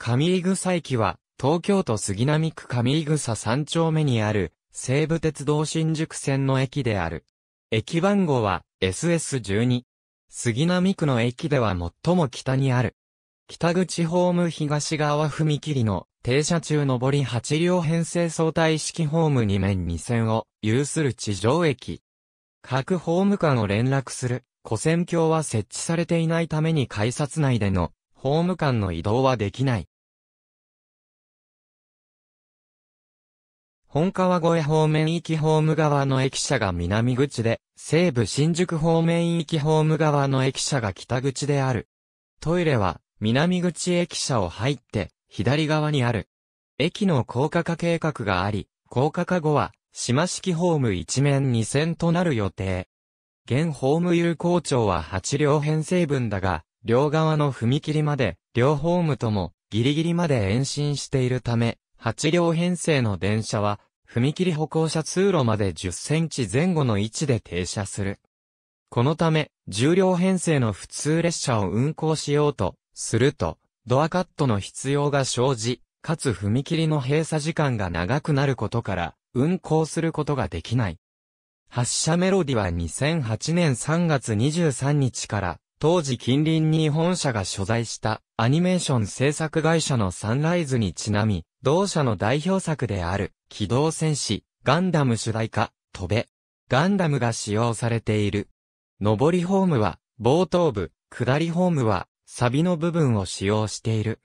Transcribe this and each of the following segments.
上井草駅は、東京都杉並区上井草3丁目にある、西武鉄道新宿線の駅である。駅番号は SS12。杉並区の駅では最も北にある。北口ホーム東側踏切の停車中上り8両編成相対式ホーム2面2線を有する地上駅。各ホーム間を連絡する古線橋は設置されていないために改札内でのホーム間の移動はできない。本川越方面行きホーム側の駅舎が南口で、西部新宿方面行きホーム側の駅舎が北口である。トイレは、南口駅舎を入って、左側にある。駅の高架化計画があり、高架化後は、島式ホーム一面二線となる予定。現ホーム有効長は8両編成分だが、両側の踏切まで、両ホームとも、ギリギリまで延伸しているため、8両編成の電車は、踏切歩行者通路まで10センチ前後の位置で停車する。このため、10両編成の普通列車を運行しようと、すると、ドアカットの必要が生じ、かつ踏切の閉鎖時間が長くなることから、運行することができない。発車メロディは2008年3月23日から当時近隣に本社が所在したアニメーション制作会社のサンライズにちなみ、同社の代表作である、機動戦士、ガンダム主題歌、飛べ、ガンダムが使用されている。上りホームは、冒頭部、下りホームは、サビの部分を使用している。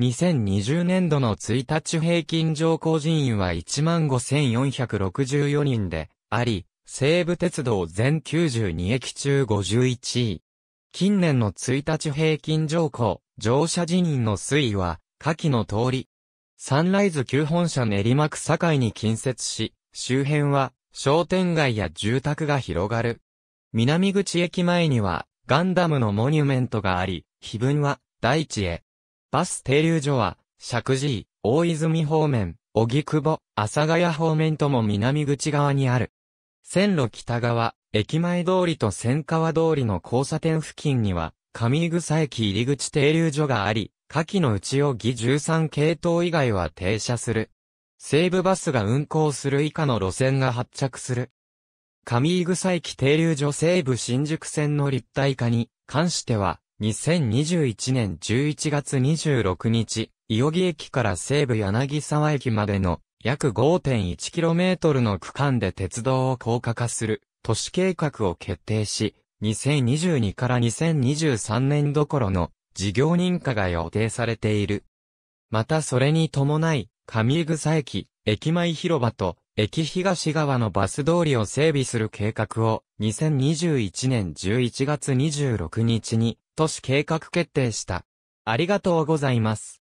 2020年度の1日平均乗降人員は15,464人で、あり、西武鉄道全92駅中51位。近年の1日平均乗降、乗車人員の推移は、下記の通り。サンライズ旧本社練馬区堺に近接し、周辺は商店街や住宅が広がる。南口駅前にはガンダムのモニュメントがあり、碑文は大地へ。バス停留所は石神井、大泉方面、小木久保、阿佐ヶ谷方面とも南口側にある。線路北側、駅前通りと千川通りの交差点付近には、上草駅入口停留所があり、下記の内を儀13系統以外は停車する。西武バスが運行する以下の路線が発着する。上草駅停留所西武新宿線の立体化に関しては、2021年11月26日、伊予木駅から西武柳沢駅までの約 5.1km の区間で鉄道を高架化する都市計画を決定し、2022から2023年どころの事業認可が予定されている。またそれに伴い、上草駅、駅前広場と駅東側のバス通りを整備する計画を2021年11月26日に都市計画決定した。ありがとうございます。